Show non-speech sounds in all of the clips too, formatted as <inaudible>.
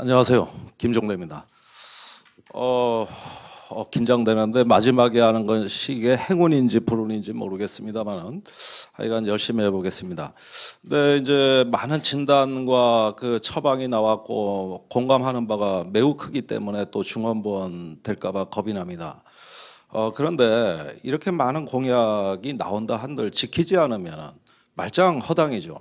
안녕하세요. 김종대입니다. 어, 어, 긴장되는데 마지막에 하는 것이 이게 행운인지 불운인지 모르겠습니다만은 하여간 열심히 해보겠습니다. 근데 이제 많은 진단과 그 처방이 나왔고 공감하는 바가 매우 크기 때문에 또 중원보원 될까봐 겁이 납니다. 어, 그런데 이렇게 많은 공약이 나온다 한들 지키지 않으면 말짱 허당이죠.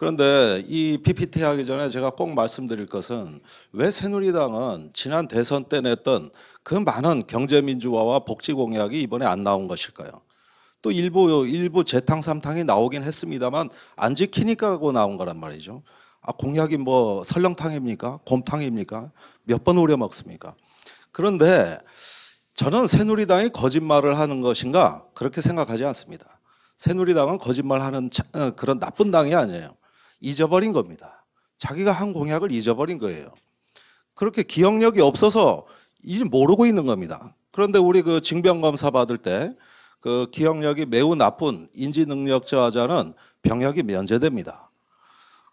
그런데 이 PPT 하기 전에 제가 꼭 말씀드릴 것은 왜 새누리당은 지난 대선 때 냈던 그 많은 경제민주화와 복지 공약이 이번에 안 나온 것일까요? 또 일부 일부 재탕 삼탕이 나오긴 했습니다만 안 지키니까 하고 나온 거란 말이죠. 아 공약이 뭐 설렁탕입니까? 곰탕입니까? 몇 번 우려 먹습니까? 그런데 저는 새누리당이 거짓말을 하는 것인가 그렇게 생각하지 않습니다. 새누리당은 거짓말하는 어, 그런 나쁜 당이 아니에요. 잊어버린 겁니다. 자기가 한 공약을 잊어버린 거예요. 그렇게 기억력이 없어서 이제 모르고 있는 겁니다. 그런데 우리 그 징병검사 받을 때 그 기억력이 매우 나쁜 인지능력 저하자는 병역이 면제됩니다.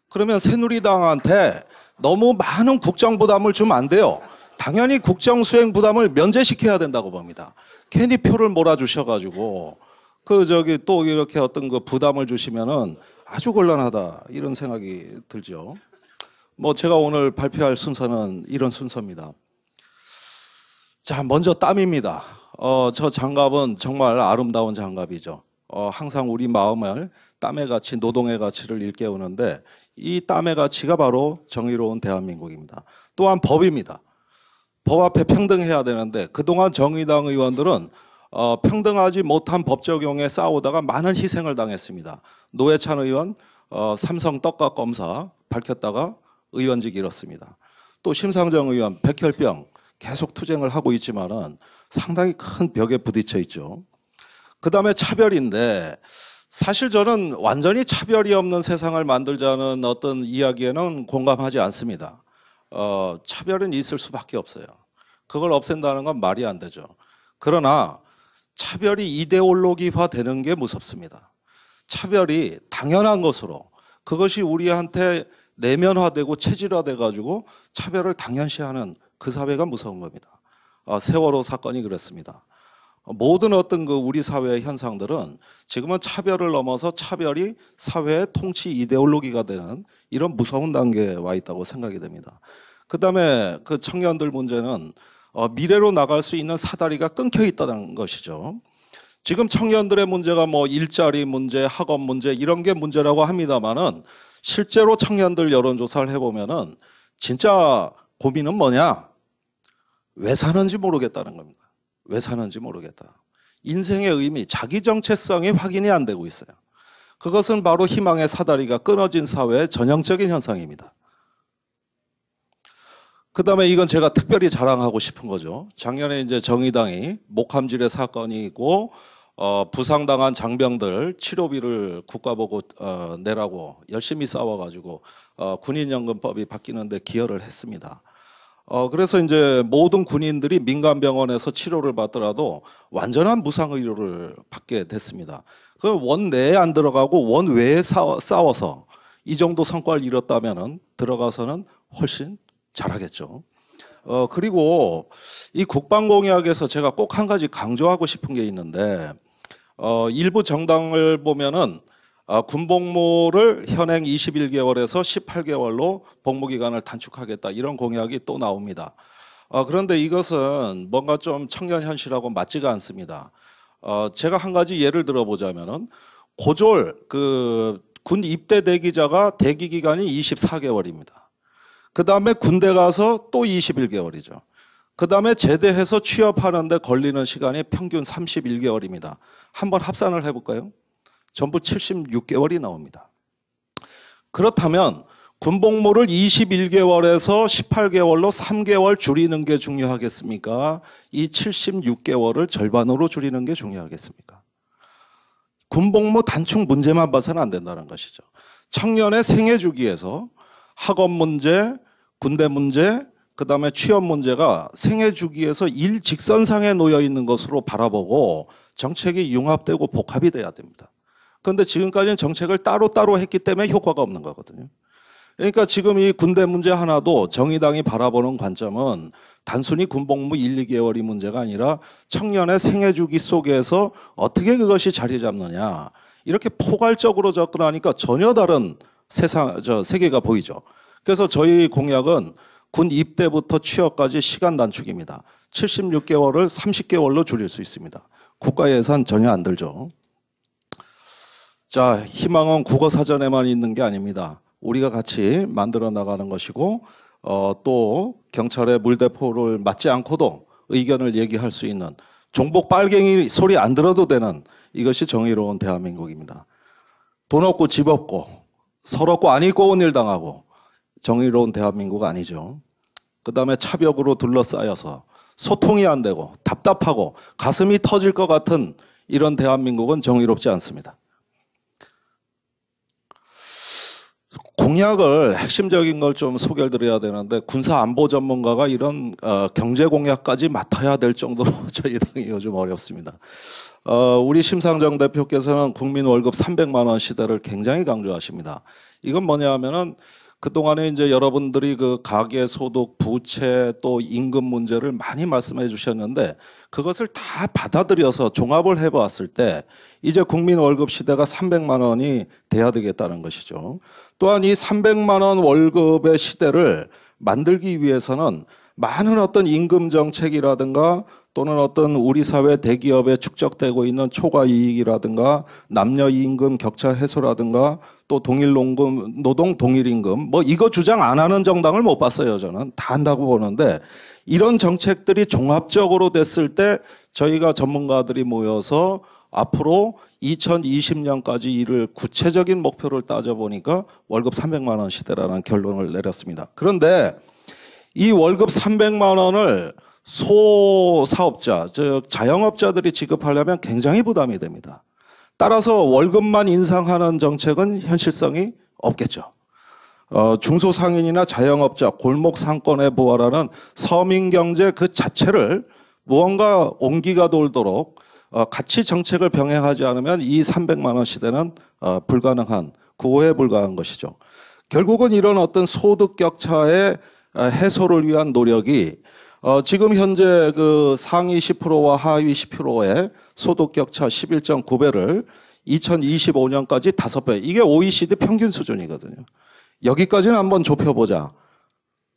그러면 새누리당한테 너무 많은 국정 부담을 주면 안 돼요. 당연히 국정 수행 부담을 면제시켜야 된다고 봅니다. 캐히 표를 몰아주셔가지고 그 저기 또 이렇게 어떤 그 부담을 주시면은 아주 곤란하다 이런 생각이 들죠. 뭐 제가 오늘 발표할 순서는 이런 순서입니다. 자, 먼저 땀입니다. 어, 저 장갑은 정말 아름다운 장갑이죠. 어, 항상 우리 마음을 땀의 가치, 노동의 가치를 일깨우는데 이 땀의 가치가 바로 정의로운 대한민국입니다. 또한 법입니다. 법 앞에 평등해야 되는데 그동안 정의당 의원들은 어, 평등하지 못한 법 적용에 싸우다가 많은 희생을 당했습니다. 노회찬 의원, 어, 삼성 떡값 검사 밝혔다가 의원직 잃었습니다. 또 심상정 의원, 백혈병 계속 투쟁을 하고 있지만은 상당히 큰 벽에 부딪혀 있죠. 그 다음에 차별인데 사실 저는 완전히 차별이 없는 세상을 만들자는 어떤 이야기에는 공감하지 않습니다. 어, 차별은 있을 수밖에 없어요. 그걸 없앤다는 건 말이 안 되죠. 그러나 차별이 이데올로기화 되는 게 무섭습니다. 차별이 당연한 것으로 그것이 우리한테 내면화되고 체질화돼 가지고 차별을 당연시하는 그 사회가 무서운 겁니다. 아, 세월호 사건이 그랬습니다. 모든 어떤 그 우리 사회의 현상들은 지금은 차별을 넘어서 차별이 사회의 통치 이데올로기가 되는 이런 무서운 단계에 와 있다고 생각이 됩니다. 그다음에 그 청년들 문제는 어, 미래로 나갈 수 있는 사다리가 끊겨 있다는 것이죠. 지금 청년들의 문제가 뭐 일자리 문제, 학업 문제 이런 게 문제라고 합니다만은 실제로 청년들 여론조사를 해보면은 진짜 고민은 뭐냐? 왜 사는지 모르겠다는 겁니다. 왜 사는지 모르겠다. 인생의 의미, 자기 정체성이 확인이 안 되고 있어요. 그것은 바로 희망의 사다리가 끊어진 사회의 전형적인 현상입니다. 그 다음에 이건 제가 특별히 자랑하고 싶은 거죠. 작년에 이제 정의당이 목함질의 사건이 있고 어, 부상당한 장병들 치료비를 국가보고 어, 내라고 열심히 싸워가지고 어, 군인연금법이 바뀌는데 기여를 했습니다. 어, 그래서 이제 모든 군인들이 민간병원에서 치료를 받더라도 완전한 무상의료를 받게 됐습니다. 그원 내에 안 들어가고 원 외에 싸워서 이 정도 성과를 이뤘다면 은 들어가서는 훨씬 잘하겠죠. 어, 그리고 이 국방공약에서 제가 꼭 한 가지 강조하고 싶은 게 있는데 어, 일부 정당을 보면은 어, 군복무를 현행 21개월에서 18개월로 복무기간을 단축하겠다 이런 공약이 또 나옵니다. 어, 그런데 이것은 뭔가 좀 청년 현실하고 맞지가 않습니다. 어, 제가 한 가지 예를 들어보자면은 고졸 그 군 입대 대기자가 대기 기간이 24개월입니다. 그 다음에 군대 가서 또 21개월이죠. 그 다음에 제대해서 취업하는데 걸리는 시간이 평균 31개월입니다. 한번 합산을 해볼까요? 전부 76개월이 나옵니다. 그렇다면 군복무를 21개월에서 18개월로 3개월 줄이는 게 중요하겠습니까? 이 76개월을 절반으로 줄이는 게 중요하겠습니까? 군복무 단축 문제만 봐서는 안 된다는 것이죠. 청년의 생애 주기에서 학업 문제, 군대 문제, 그 다음에 취업 문제가 생애 주기에서 일직선상에 놓여 있는 것으로 바라보고 정책이 융합되고 복합이 돼야 됩니다. 그런데 지금까지는 정책을 따로따로 했기 때문에 효과가 없는 거거든요. 그러니까 지금 이 군대 문제 하나도 정의당이 바라보는 관점은 단순히 군복무 1, 2개월이 문제가 아니라 청년의 생애 주기 속에서 어떻게 그것이 자리 잡느냐 이렇게 포괄적으로 접근하니까 전혀 다른 세상 저 세계가 보이죠. 그래서 저희 공약은 군 입대부터 취업까지 시간 단축입니다. 76개월을 30개월로 줄일 수 있습니다. 국가 예산 전혀 안 들죠. 자, 희망은 국어 사전에만 있는 게 아닙니다. 우리가 같이 만들어 나가는 것이고 어, 또 경찰의 물대포를 맞지 않고도 의견을 얘기할 수 있는 종복 빨갱이 소리 안 들어도 되는 이것이 정의로운 대한민국입니다. 돈 없고 집 없고 서럽고 안 입고 온일 당하고 정의로운 대한민국 아니죠. 그 다음에 차벽으로 둘러싸여서 소통이 안 되고 답답하고 가슴이 터질 것 같은 이런 대한민국은 정의롭지 않습니다. 공약을 핵심적인 걸 좀 소개를 드려야 되는데 군사 안보 전문가가 이런 어, 경제 공약까지 맡아야 될 정도로 <laughs> 저희 당이 요즘 어렵습니다. 어, 우리 심상정 대표께서는 국민 월급 300만 원 시대를 굉장히 강조하십니다. 이건 뭐냐 하면은 그동안에 이제 여러분들이 그 가계 소득, 부채 또 임금 문제를 많이 말씀해 주셨는데 그것을 다 받아들여서 종합을 해 봤을 때 이제 국민 월급 시대가 300만 원이 돼야 되겠다는 것이죠. 또한 이 300만 원 월급의 시대를 만들기 위해서는 많은 어떤 임금 정책이라든가 또는 어떤 우리 사회 대기업에 축적되고 있는 초과 이익이라든가 남녀 임금 격차 해소라든가 또 동일 농금 노동 동일 임금 뭐 이거 주장 안 하는 정당을 못 봤어요 저는 다 한다고 보는데 이런 정책들이 종합적으로 됐을 때 저희가 전문가들이 모여서 앞으로 2020년까지 이를 구체적인 목표를 따져보니까 월급 300만 원 시대라는 결론을 내렸습니다. 그런데 이 월급 300만 원을 소사업자, 즉 자영업자들이 지급하려면 굉장히 부담이 됩니다. 따라서 월급만 인상하는 정책은 현실성이 없겠죠. 어, 중소상인이나 자영업자, 골목 상권의 부활하는 서민 경제 그 자체를 무언가 온기가 돌도록 어, 같이 정책을 병행하지 않으면 이 300만 원 시대는 어, 불가능한 구호에 불과한 것이죠. 결국은 이런 어떤 소득 격차의 어, 해소를 위한 노력이 어, 지금 현재 그 상위 10%와 하위 10%의 소득 격차 11.9배를 2025년까지 5배. 이게 OECD 평균 수준이거든요. 여기까지는 한번 좁혀보자.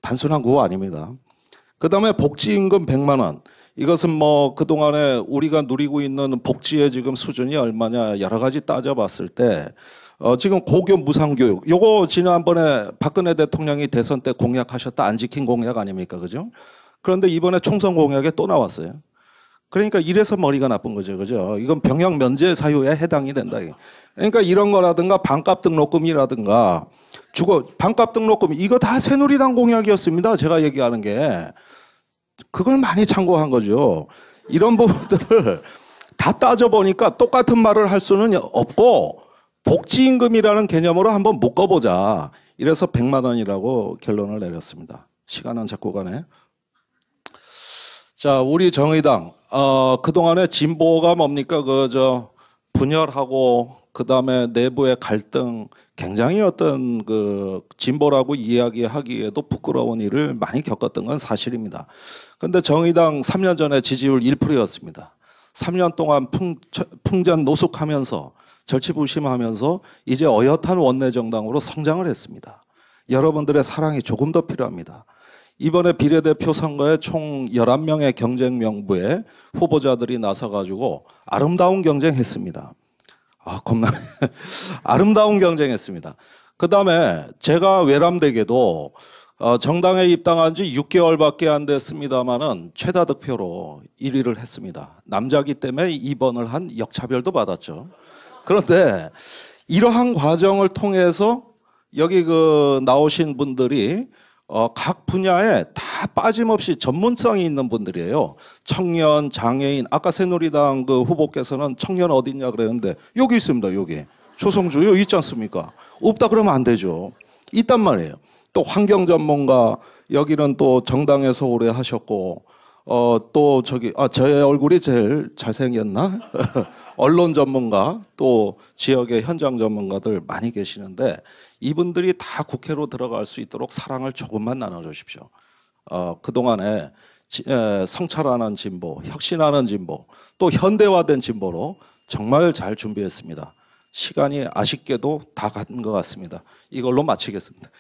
단순한 그거 아닙니다. 그 다음에 복지임금 100만원. 이것은 뭐 그동안에 우리가 누리고 있는 복지의 지금 수준이 얼마냐 여러 가지 따져봤을 때 어, 지금 고교 무상교육. 요거 지난번에 박근혜 대통령이 대선 때 공약하셨다 안 지킨 공약 아닙니까? 그죠? 그런데 이번에 총선 공약에 또 나왔어요. 그러니까 이래서 머리가 나쁜 거죠. 그죠? 이건 병역 면제 사유에 해당이 된다. 그러니까 이런 거라든가 반값 등록금이라든가 주거 반값 등록금 이거 다 새누리당 공약이었습니다. 제가 얘기하는 게 그걸 많이 참고한 거죠. 이런 부분들을 다 따져보니까 똑같은 말을 할 수는 없고 복지임금이라는 개념으로 한번 묶어보자. 이래서 100만 원이라고 결론을 내렸습니다. 시간은 자꾸 가네. 자, 우리 정의당 어, 그동안의 진보가 뭡니까? 그저 분열하고 그다음에 내부의 갈등 굉장히 어떤 그 진보라고 이야기하기에도 부끄러운 일을 많이 겪었던 건 사실입니다. 근데 정의당 3년 전에 지지율 1%였습니다. 3년 동안 풍, 풍전 노숙하면서 절치부심하면서 이제 어엿한 원내 정당으로 성장을 했습니다. 여러분들의 사랑이 조금 더 필요합니다. 이번에 비례대표 선거에 총 11명의 경쟁 명부에 후보자들이 나서가지고 아름다운 경쟁했습니다. 아, 겁나. <laughs> 아름다운 경쟁했습니다. 그 다음에 제가 외람되게도 어, 정당에 입당한 지 6개월밖에 안 됐습니다만은 최다 득표로 1위를 했습니다. 남자기 때문에 2번을 한 역차별도 받았죠. 그런데 이러한 과정을 통해서 여기 그 나오신 분들이 어, 각 분야에 다 빠짐없이 전문성이 있는 분들이에요. 청년, 장애인, 아까 새누리당 그 후보께서는 청년 어딨냐 그랬는데 여기 있습니다. 여기. 초성주 여기 있지 않습니까? 없다 그러면 안 되죠. 있단 말이에요. 또 환경 전문가 여기는 또 정당에서 오래 하셨고 어, 또 저기 아, 제 얼굴이 제일 잘생겼나? <laughs> 언론 전문가 또 지역의 현장 전문가들 많이 계시는데 이분들이 다 국회로 들어갈 수 있도록 사랑을 조금만 나눠주십시오. 어, 그동안에 지, 에, 성찰하는 진보, 혁신하는 진보, 또 현대화된 진보로 정말 잘 준비했습니다. 시간이 아쉽게도 다 간 것 같습니다. 이걸로 마치겠습니다.